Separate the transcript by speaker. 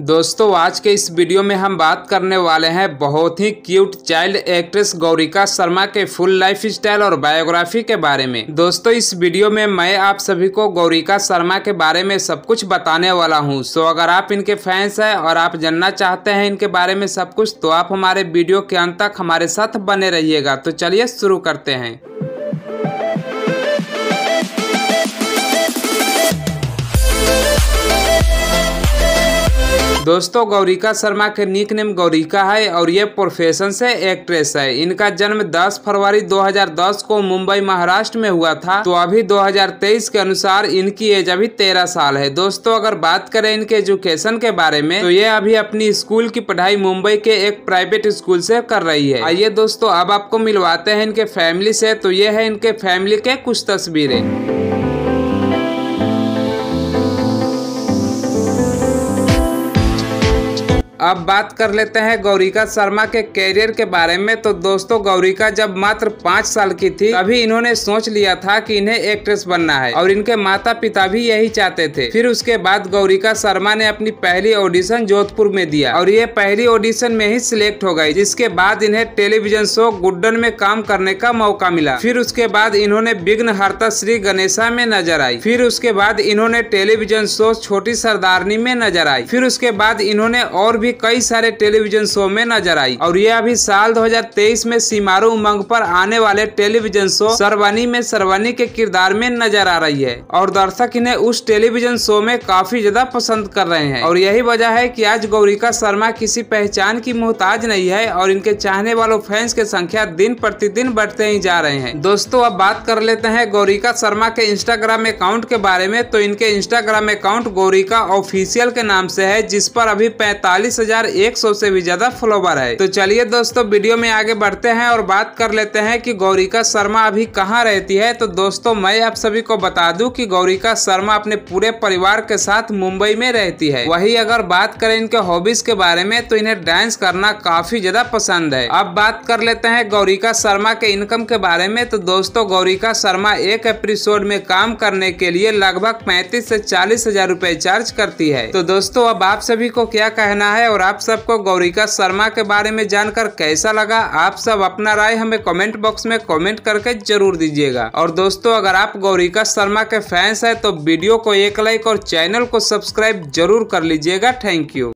Speaker 1: दोस्तों आज के इस वीडियो में हम बात करने वाले हैं बहुत ही cute child actress Gaurika Sharma के फुल लाइफ स्टाइल और बायोग्राफी के बारे में दोस्तों इस वीडियो में मैं आप सभी को गौरिका शर्मा के बारे में सब कुछ बताने वाला हूं सो अगर आप इनके फैंस हैं और आप जानना चाहते हैं इनके बारे में सब कुछ तो आप हमारे वीडियो के अंत तक हमारे साथ बने रहिएगा तो चलिए शुरू करते हैं दोस्तों गौरिका शर्मा के निक नेम गौरिका है और ये प्रोफेशन से एक्ट्रेस है इनका जन्म 10 फरवरी 2010 को मुंबई महाराष्ट्र में हुआ था तो अभी 2023 के अनुसार इनकी एज अभी 13 साल है दोस्तों अगर बात करें इनके एजुकेशन के बारे में तो ये अभी अपनी स्कूल की पढ़ाई मुंबई के एक प्राइवेट स्कूल से कर रही है आइए दोस्तों अब आपको मिलवाते हैं इनके फैमिली से तो ये है इनके फैमिली के कुछ तस्वीरें अब बात कर लेते हैं गौरिका शर्मा के कैरियर के बारे में तो दोस्तों गौरिका जब मात्र पाँच साल की थी तभी इन्होंने सोच लिया था कि इन्हें एक्ट्रेस बनना है और इनके माता पिता भी यही चाहते थे फिर उसके बाद गौरिका शर्मा ने अपनी पहली ऑडिशन जोधपुर में दिया और ये पहली ऑडिशन में ही सिलेक्ट हो गई जिसके बाद इन्हें टेलीविजन शो गुड्डन में काम करने का मौका मिला फिर उसके बाद इन्होंने विघ्न हरता श्री गणेशा में नजर आई फिर उसके बाद इन्होंने टेलीविजन शो छोटी सरदारनी में नजर आई फिर उसके बाद इन्होंने और भी भी कई सारे टेलीविजन शो में नजर आई और ये अभी साल 2023 में सीमारू उमंग पर आने वाले टेलीविजन शो सरवानी में सरवानी के किरदार में नजर आ रही है और दर्शक इन्हें उस टेलीविजन शो में काफी ज्यादा पसंद कर रहे हैं और यही वजह है की आज गौरिका शर्मा किसी पहचान की मोहताज नहीं है और इनके चाहने वालों फैंस की संख्या दिन प्रतिदिन बढ़ते ही जा रहे हैं दोस्तों अब बात कर लेते हैं गौरिका शर्मा के इंस्टाग्राम अकाउंट के बारे में तो इनके इंस्टाग्राम अकाउंट गौरिका ऑफिशियल के नाम से है जिस पर अभी पैंतालीस 10,100 से भी ज्यादा फॉलोवर है तो चलिए दोस्तों वीडियो में आगे बढ़ते हैं और बात कर लेते हैं कि गौरिका शर्मा अभी कहाँ रहती है तो दोस्तों मैं आप सभी को बता दूं कि गौरिका शर्मा अपने पूरे परिवार के साथ मुंबई में रहती है वही अगर बात करें इनके हॉबीज के बारे में तो इन्हें डांस करना काफी ज्यादा पसंद है अब बात कर लेते हैं गौरिका शर्मा के इनकम के बारे में तो दोस्तों गौरिका शर्मा एक एपिसोड में काम करने के लिए लगभग पैंतीस से चालीस हजार रूपए चार्ज करती है तो दोस्तों अब आप सभी को क्या कहना है और आप सबको गौरिका शर्मा के बारे में जानकर कैसा लगा आप सब अपना राय हमें कमेंट बॉक्स में कमेंट करके जरूर दीजिएगा और दोस्तों अगर आप गौरिका शर्मा के फैंस हैं तो वीडियो को एक लाइक और चैनल को सब्सक्राइब जरूर कर लीजिएगा थैंक यू